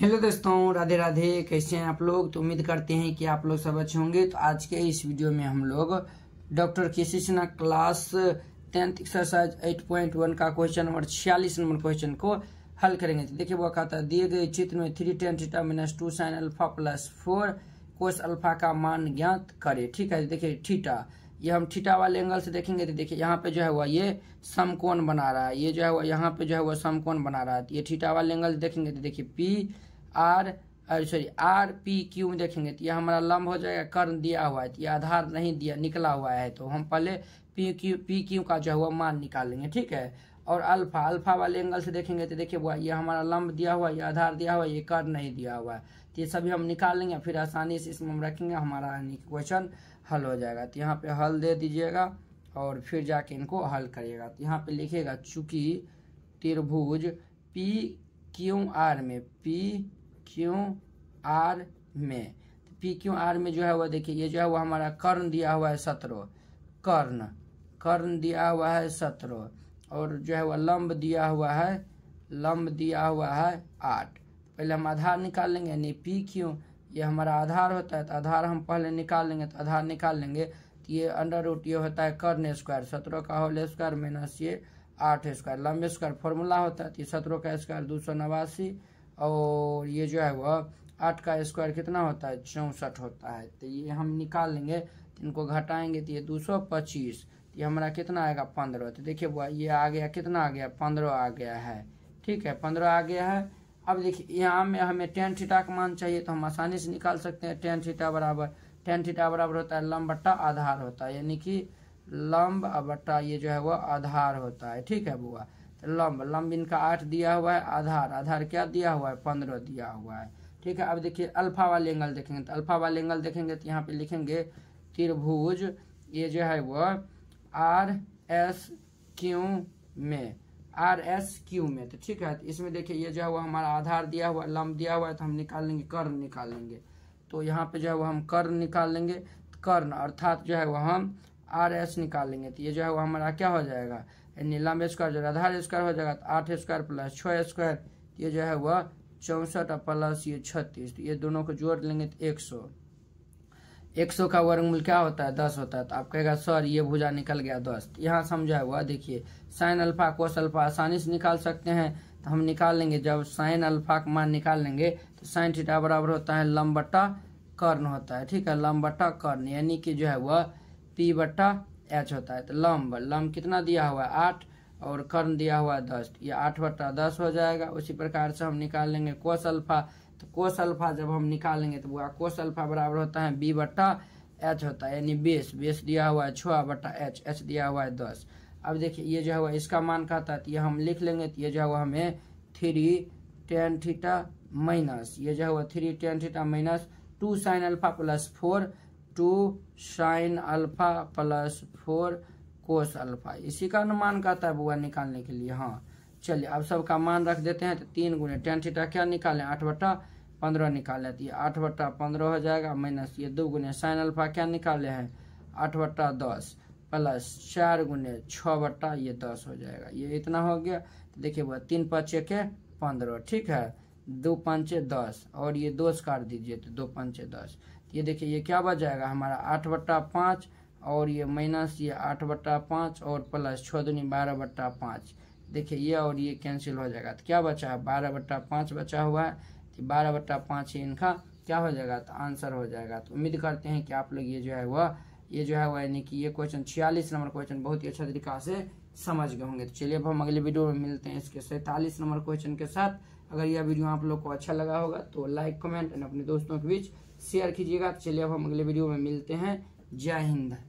hello दोस्तों राधे राधे कैसे हैं आप लोग तो उम्मीद करते हैं कि आप लोग सब अच्छे होंगे तो आज के इस वीडियो में हम लोग doctor K C Sinha class tenth exercise eight point one का क्वेश्चन नंबर छियालीस नंबर क्वेश्चन को हल करेंगे तो देखिए वो कहता है दिए गए चित्र में three tan theta minus two sine alpha plus four cos alpha का मान ज्ञात करे ठीक है देखिये ठीटा ये हम ठीटा वाले एंगल से देखेंगे तो देखिए यहाँ पे जो है हुआ ये समकोण बना रहा है ये जो है हुआ यहाँ पे जो है हुआ समकोण बना रहा है तो ये ठीटा वाले एंगल से देखेंगे तो देखिए P R sorry R P Q में देखेंगे तो यह हमारा लंब हो जाएगा कर्ण दिया हुआ है तो यह आधार नहीं दिया निकला हुआ है तो हम पहले पी क्यू पी क्यू का जो है हुआ मान निकाल लेंगे ठीक है और अल्फा अल्फा वाले एंगल से देखेंगे तो देखिए वो ये हमारा लंब दिया हुआ है ये आधार दिया हुआ है ये कर नहीं दिया हुआ है तो ये सभी हम निकाल लेंगे फिर आसानी से इसमें हम रखेंगे हमारा क्वेश्चन हल हो जाएगा तो यहाँ पे हल दे दीजिएगा और फिर जाके इनको हल करिएगा तो यहाँ पे लिखिएगा चूंकि त्रिभुज पी क्यू आर में पी क्यू आर में तो पी क्यू आर में जो है वह देखिए ये जो है वो हमारा कर्ण दिया हुआ है सत्रह कर्ण कर्ण दिया हुआ है सत्रह और जो है वह लम्ब दिया हुआ है लम्ब दिया हुआ है आठ पहले हम आधार निकाल लेंगे यानी पी क्यू ये हमारा आधार होता है तो आधार हम पहले निकाल लेंगे तो आधार निकाल लेंगे तो ये अंडर रूट ये होता है कर्ण स्क्वायर सत्रह का होल स्क्वायर माइनस ये आठ स्क्वायर लम्ब स्क्वायर फॉर्मूला होता है तो सत्रह का स्क्वायर दो सौ नवासी और ये जो है वह आठ का स्क्वायर कितना होता है चौंसठ होता है तो ये हम निकाल लेंगे इनको घटाएंगे तो ये दो सौ पच्चीस ये हमारा कितना आएगा पंद्रह तो देखिए बुआ ये आ गया कितना आ गया पंद्रह आ गया है ठीक है पंद्रह आ गया है अब देखिए यहाँ में हमें टेन थीटा का मान चाहिए तो हम आसानी से निकाल सकते हैं टेन थीटा बराबर टेन थीटा बराबर होता है लम्बट्टा बट्टा आधार होता है यानी कि लम्ब बट्टा ये जो है वो आधार होता है ठीक है बुआ तो लम्ब लम्ब इनका आठ दिया हुआ है आधार आधार क्या दिया हुआ है पंद्रह दिया हुआ है ठीक है अब देखिए अल्फा वाले एंगल देखेंगे तो अल्फा वाले एंगल देखेंगे तो यहाँ पे लिखेंगे त्रिभुज ये जो है वो आर एस क्यू में आर एस क्यू में तो ठीक है इसमें देखिए ये जो है वो हमारा आधार दिया हुआ लंब दिया हुआ है तो हम निकाल लेंगे कर्न निकाल लेंगे तो यहाँ पे जो है वो हम कर्न निकाल लेंगे कर्न अर्थात जो है वो हम आर एस निकाल लेंगे तो ये जो है वो हमारा क्या हो जाएगा यानी लंब स्क्वायर जो आधार स्क्वायर हो जाएगा तो आठ स्क्वायर प्लस छः स्क्वायर ये जो है वह चौंसठ प्लस ये छत्तीस तो ये दोनों को जोड़ लेंगे तो एक सौ एक सौ का वर्गमूल क्या होता है दस होता है तो आप कहेगा सर ये भुजा निकल गया दोस्त यहाँ समझा हुआ देखिए साइन अल्फा कोस अल्फा आसानी से निकाल सकते हैं तो हम निकाल लेंगे जब साइन अल्फा का मान निकाल लेंगे तो साइन थीटा बराबर होता है लम्बटा कर्ण होता है ठीक है लम्बटा कर्ण यानी कि जो है वह पी बट्टा एच होता है तो लम्ब लम्ब कितना दिया हुआ है आठ और कर्ण दिया हुआ है दस ये आठ बट्टा दस हो जाएगा उसी प्रकार से हम निकाल लेंगे कोस अल्फा तो कोस अल्फा जब हम निकालेंगे तो बुआ कोस अल्फा बराबर होता है बी बट्टा एच होता है यानी बेस बेस दिया हुआ है छः बट्टा एच एच दिया हुआ है दस अब देखिए ये जो है इसका मान कहता है तो ये हम लिख लेंगे तो ये जो है हमें थ्री टेन थीटा माइनस ये जो है three tan theta minus two sine alpha plus four two sine alpha plus four cos alpha इसी का अनुमान कहता है बुआ निकालने के लिए हाँ चलिए अब सबका मान रख देते हैं तो तीन गुने टेन थीटा क्या निकालें आठ बट्टा पंद्रह निकाले तो ये आठ बट्टा पंद्रह हो जाएगा माइनस ये दो गुने साइन अल्फा क्या निकाले हैं आठ बट्टा दस प्लस चार गुने छः बट्टा ये दस हो जाएगा ये इतना हो गया तो देखिए वह तीन पाँचे के पंद्रह ठीक है दो पंचे दस और ये दो काट दीजिए तो दो पंचे दस तो ये देखिए ये क्या बच जाएगा हमारा आठ बट्टा पाँच और ये माइनस ये आठ बट्टा पाँच और प्लस छः दुनी बारह बट्टा पाँच देखिए ये और ये कैंसिल हो जाएगा तो क्या बचा है बारह बट्टा पाँच बचा हुआ है तो बारह बट्टा पाँच ही इनका क्या हो जाएगा तो आंसर हो जाएगा तो उम्मीद करते हैं कि आप लोग ये जो है वह ये जो है वह यानी कि ये क्वेश्चन छियालीस नंबर क्वेश्चन बहुत ही अच्छा तरीका से समझ गए होंगे तो चलिए अब हम अगले वीडियो में मिलते हैं इसके सैंतालीस नंबर क्वेश्चन के साथ अगर यह वीडियो आप लोग को अच्छा लगा होगा तो लाइक कमेंट एंड अपने दोस्तों के बीच शेयर कीजिएगा तो चलिए अब हम अगले वीडियो में मिलते हैं जय हिंद